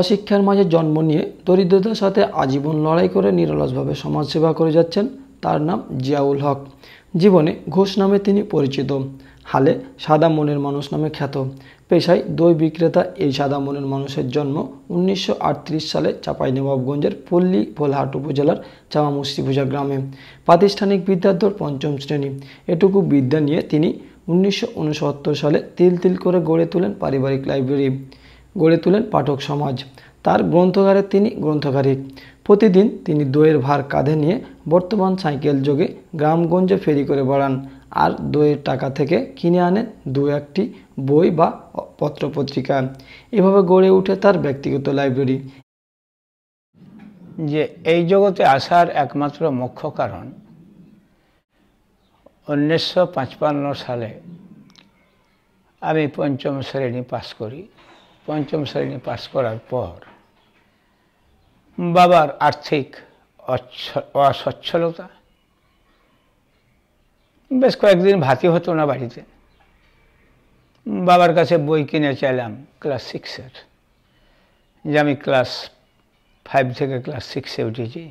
অশিক্ষার মাঝে জন্ম নিয়ে দরিদ্রতার সাথে আজীবন লড়াই করে নিরলসভাবে সমাজসেবা করে যাচ্ছেন তার নাম জিয়াউল হক জীবনে ঘোষ নামে তিনি পরিচিত হালে সাদা মনের মানুষ নামে খ্যাত পেশায় দই বিক্রেতা এই সাদা মনের মানুষের জন্ম উনিশশো সালে চাঁপাইনবাবগঞ্জের পল্লী ভোলহাট উপজেলার চামা গ্রামে প্রাতিষ্ঠানিক বিদ্যার্থর পঞ্চম শ্রেণী এটুকু বিদ্যা নিয়ে তিনি উনিশশো সালে তিল তিল করে গড়ে তোলেন পারিবারিক লাইব্রেরি গড়ে তোলেন পাঠক সমাজ তার গ্রন্থগারে তিনি গ্রন্থকারী প্রতিদিন তিনি দইয়ের ভার কাঁধে নিয়ে বর্তমান সাইকেল যোগে গ্রামগঞ্জে ফেরি করে বেড়ান আর দইয়ের টাকা থেকে কিনে আনেন দু একটি বই বা পত্রপত্রিকা এভাবে গড়ে উঠে তার ব্যক্তিগত লাইব্রেরি যে এই জগতে আসার একমাত্র মুখ্য কারণ উনিশশো সালে আমি পঞ্চম শ্রেণী পাস করি পঞ্চম শ্রেণী পাশ করার পর বাবার আর্থিক অসচ্ছলতা বেশ কয়েকদিন ভাতি হতো না বাড়িতে বাবার কাছে বই কিনে চাইলাম ক্লাস সিক্সের যে আমি ক্লাস ফাইভ থেকে ক্লাস সিক্সে উঠেছি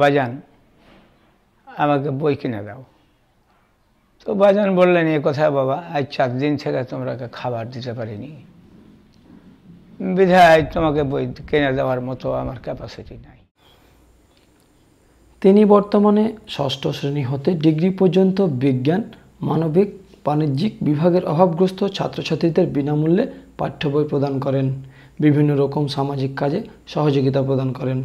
বাজান আমাকে বই কিনে দাও তো বাজান বললেন এ কথা বাবা আজ চার দিন থেকে তোমরা খাবার দিতে পারিনি বিধায় তোমাকে বই কেনে দেওয়ার মতো আমার ক্যাপাসিটি নাই তিনি বর্তমানে ষষ্ঠ শ্রেণী হতে ডিগ্রি পর্যন্ত বিজ্ঞান মানবিক বাণিজ্যিক বিভাগের অভাবগ্রস্ত ছাত্রছাত্রীদের বিনামূল্যে পাঠ্য বই প্রদান করেন বিভিন্ন রকম সামাজিক কাজে সহযোগিতা প্রদান করেন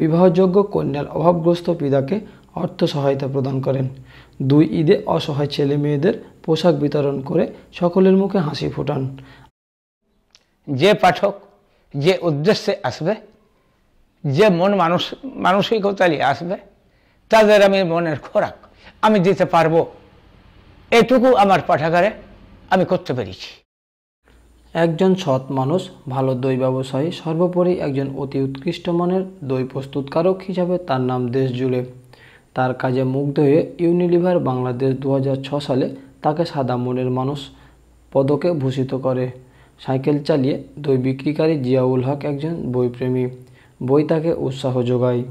বিবাহযোগ্য কন্যার অভাবগ্রস্ত পিতাকে অর্থ সহায়তা প্রদান করেন দুই ঈদে অসহায় ছেলে মেয়েদের পোশাক বিতরণ করে সকলের মুখে হাসি ফোটান যে পাঠক যে উদ্দেশ্যে আসবে যে মন মানুষ মানসিকতা নিয়ে আসবে তাদের আমি মনের খোরাক আমি দিতে পারবো এটুকু আমার পাঠাগারে আমি করতে পেরেছি একজন সৎ মানুষ ভালো দই ব্যবসায়ী সর্বোপরি একজন অতি উৎকৃষ্ট মানের দই প্রস্তুতকারক হিসাবে তার নাম দেশ জুড়ে তার কাজে মুগ্ধ হয়ে ইউনিলিভার বাংলাদেশ দু সালে তাকে সাদা মনের মানুষ পদকে ভূষিত করে সাইকেল চালিয়ে দই বিক্রিকারী জিয়াউল হক একজন বইপ্রেমী বই তাকে উৎসাহ যোগায়